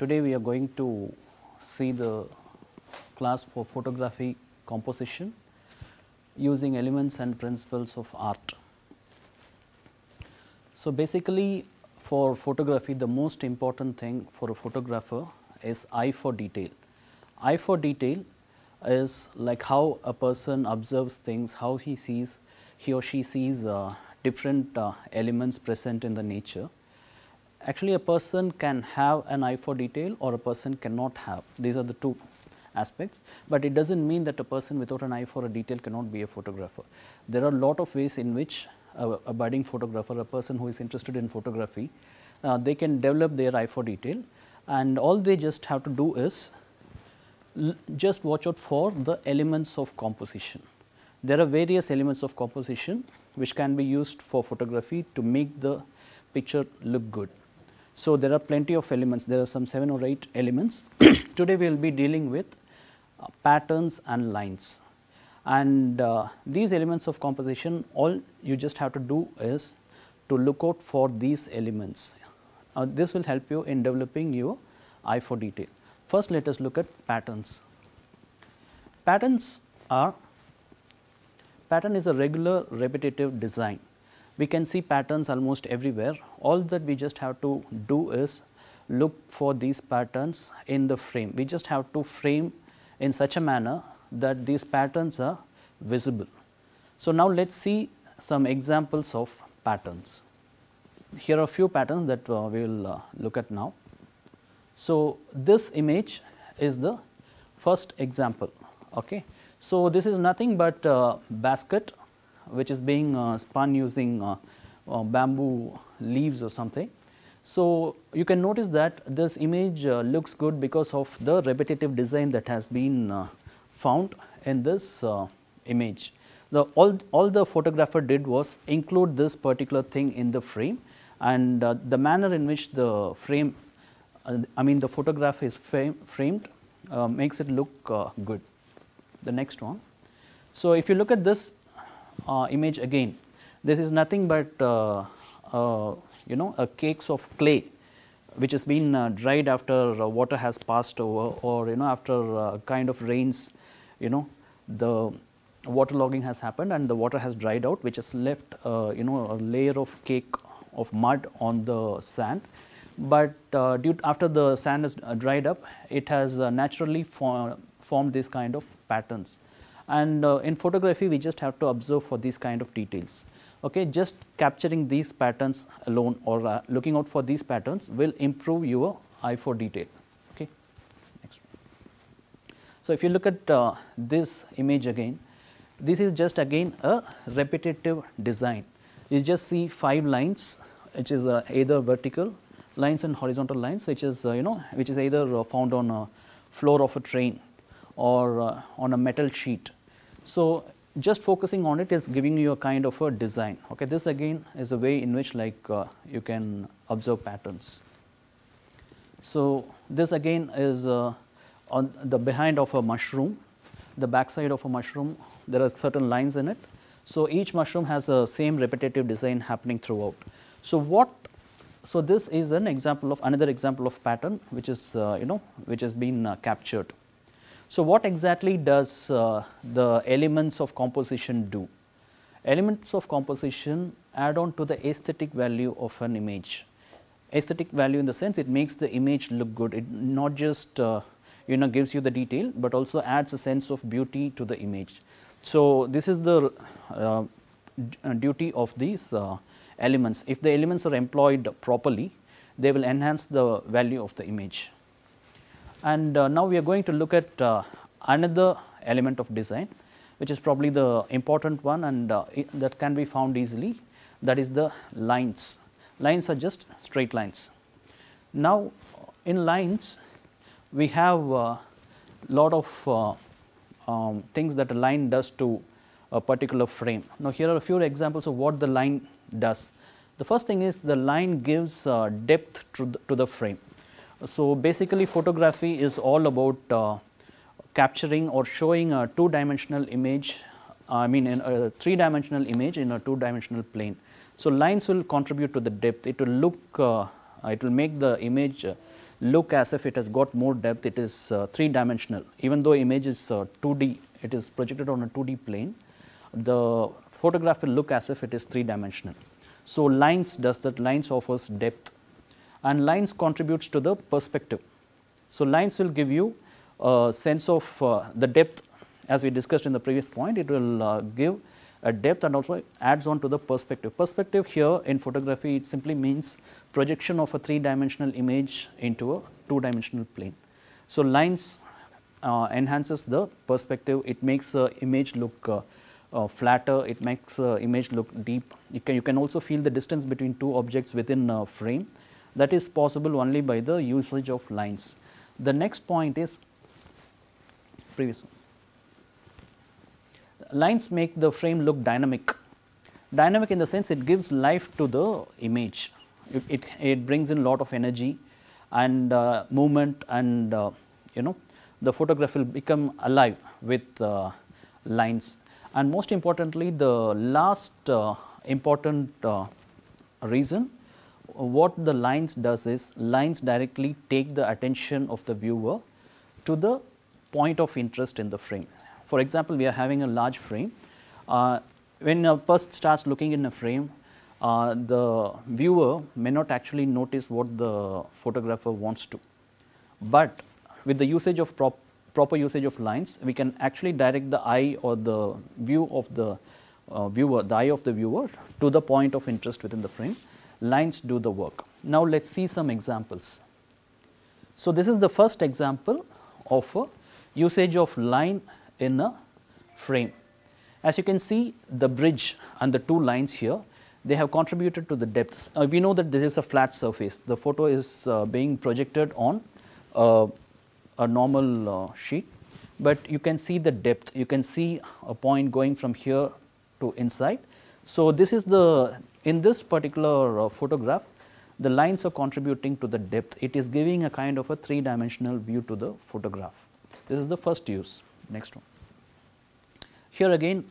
Today we are going to see the class for photography composition using elements and principles of art. So basically for photography the most important thing for a photographer is eye for detail. Eye for detail is like how a person observes things, how he sees, he or she sees uh, different uh, elements present in the nature actually a person can have an eye for detail or a person cannot have. These are the two aspects, but it does not mean that a person without an eye for a detail cannot be a photographer. There are a lot of ways in which a, a budding photographer, a person who is interested in photography, uh, they can develop their eye for detail and all they just have to do is just watch out for the elements of composition. There are various elements of composition which can be used for photography to make the picture look good. So, there are plenty of elements, there are some 7 or 8 elements. Today we will be dealing with uh, patterns and lines and uh, these elements of composition all you just have to do is to look out for these elements. Uh, this will help you in developing your eye for detail. First let us look at patterns. Patterns are pattern is a regular repetitive design we can see patterns almost everywhere. All that we just have to do is look for these patterns in the frame. We just have to frame in such a manner that these patterns are visible. So, now let us see some examples of patterns. Here are a few patterns that uh, we will uh, look at now. So, this image is the first example. Okay. So, this is nothing but basket which is being uh, spun using uh, uh, bamboo leaves or something. So, you can notice that this image looks good because of the repetitive design that has been found in this image. The, all, all the photographer did was include this particular thing in the frame and uh, the manner in which the frame, uh, I mean the photograph is frame, framed uh, makes it look good. The next one. So, if you look at this uh, image again. This is nothing but uh, uh, you know a cakes of clay which has been uh, dried after water has passed over or you know after kind of rains you know the water logging has happened and the water has dried out which has left you know a layer of cake of mud on the sand but uh, due after the sand is dried up, it has uh, naturally for formed these kind of patterns and uh, in photography we just have to observe for these kind of details. Okay, just capturing these patterns alone or uh, looking out for these patterns will improve your eye for detail. Okay, next. So if you look at uh, this image again, this is just again a repetitive design. You just see five lines, which is uh, either vertical lines and horizontal lines, which is uh, you know which is either uh, found on a floor of a train or on a metal sheet so just focusing on it is giving you a kind of a design. Okay, this again is a way in which like uh, you can observe patterns. So this again is uh, on the behind of a mushroom, the backside of a mushroom. There are certain lines in it. So each mushroom has a same repetitive design happening throughout. So what? So this is an example of another example of pattern which is uh, you know which has been uh, captured. So what exactly does uh, the elements of composition do? Elements of composition add on to the aesthetic value of an image. Aesthetic value in the sense it makes the image look good, it not just uh, you know gives you the detail, but also adds a sense of beauty to the image. So this is the uh, uh duty of these uh, elements. If the elements are employed properly, they will enhance the value of the image. And uh, now we are going to look at uh, another element of design which is probably the important one and uh, that can be found easily that is the lines. Lines are just straight lines. Now in lines we have a lot of um, things that a line does to a particular frame. Now here are a few examples of what the line does. The first thing is the line gives uh, depth to the, to the frame. So, basically photography is all about uh, capturing or showing a two dimensional image, I mean in a three dimensional image in a two dimensional plane. So, lines will contribute to the depth, it will look, uh, it will make the image uh, look as if it has got more depth, it is uh, three dimensional even though image is 2D, uh, it is projected on a 2D plane, the photograph will look as if it is three dimensional. So, lines does that, lines offers depth and lines contributes to the perspective. So, lines will give you a sense of uh, the depth as we discussed in the previous point it will uh, give a depth and also adds on to the perspective. Perspective here in photography it simply means projection of a three dimensional image into a two dimensional plane. So, lines uh, enhances the perspective it makes the image look uh, uh, flatter, it makes the image look deep. You can, you can also feel the distance between two objects within a frame that is possible only by the usage of lines. The next point is previous lines make the frame look dynamic. Dynamic in the sense it gives life to the image, it, it, it brings in lot of energy and uh, movement and uh, you know the photograph will become alive with uh, lines. And most importantly the last uh, important uh, reason what the lines does is lines directly take the attention of the viewer to the point of interest in the frame. For example, we are having a large frame. Uh, when a person starts looking in a frame, uh, the viewer may not actually notice what the photographer wants to. But with the usage of prop proper usage of lines, we can actually direct the eye or the view of the uh, viewer, the eye of the viewer to the point of interest within the frame lines do the work. Now, let us see some examples. So, this is the first example of a usage of line in a frame. As you can see the bridge and the two lines here, they have contributed to the depth. Uh, we know that this is a flat surface, the photo is uh, being projected on uh, a normal uh, sheet, but you can see the depth, you can see a point going from here to inside so this is the, in this particular uh, photograph, the lines are contributing to the depth. It is giving a kind of a three dimensional view to the photograph. This is the first use. Next one. Here again,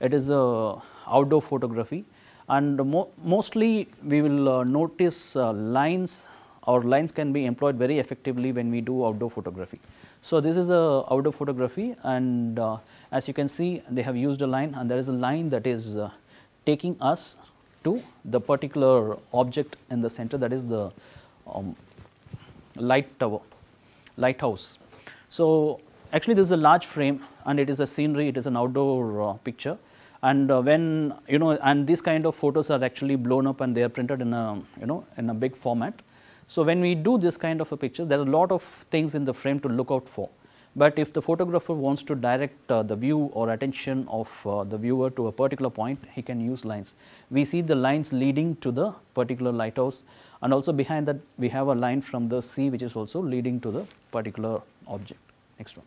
it is a outdoor photography and mo mostly we will uh, notice uh, lines or lines can be employed very effectively when we do outdoor photography. So this is a outdoor photography and uh, as you can see they have used a line and there is a line that is uh, taking us to the particular object in the center that is the um, light tower, lighthouse. So, actually this is a large frame and it is a scenery, it is an outdoor uh, picture and uh, when you know and these kind of photos are actually blown up and they are printed in a you know in a big format. So, when we do this kind of a picture there are a lot of things in the frame to look out for. But if the photographer wants to direct uh, the view or attention of uh, the viewer to a particular point, he can use lines. We see the lines leading to the particular lighthouse and also behind that we have a line from the sea which is also leading to the particular object. Next one.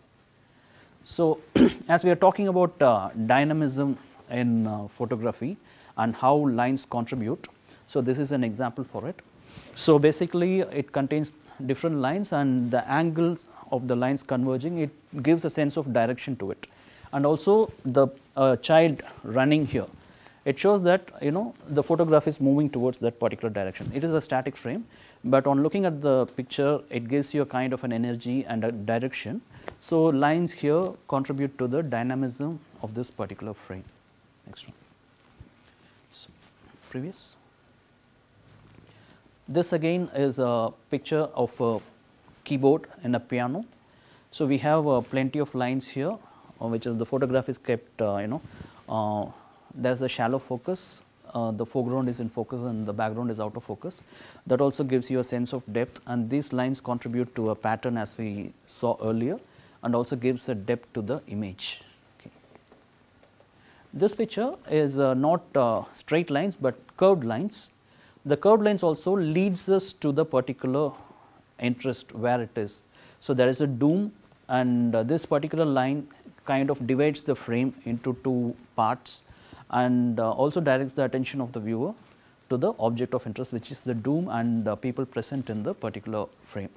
So, as we are talking about uh, dynamism in uh, photography and how lines contribute, so this is an example for it. So, basically it contains different lines and the angles of the lines converging, it gives a sense of direction to it. And also the uh, child running here, it shows that you know the photograph is moving towards that particular direction. It is a static frame, but on looking at the picture, it gives you a kind of an energy and a direction. So lines here contribute to the dynamism of this particular frame. Next one. So, previous. This again is a picture of a keyboard and a piano. So, we have uh, plenty of lines here uh, which is the photograph is kept uh, you know uh, there is a shallow focus uh, the foreground is in focus and the background is out of focus. That also gives you a sense of depth and these lines contribute to a pattern as we saw earlier and also gives a depth to the image. This picture is uh, not uh, straight lines but curved lines. The curved lines also leads us to the particular interest where it is. So there is a doom and uh, this particular line kind of divides the frame into two parts and uh, also directs the attention of the viewer to the object of interest which is the doom and uh, people present in the particular frame.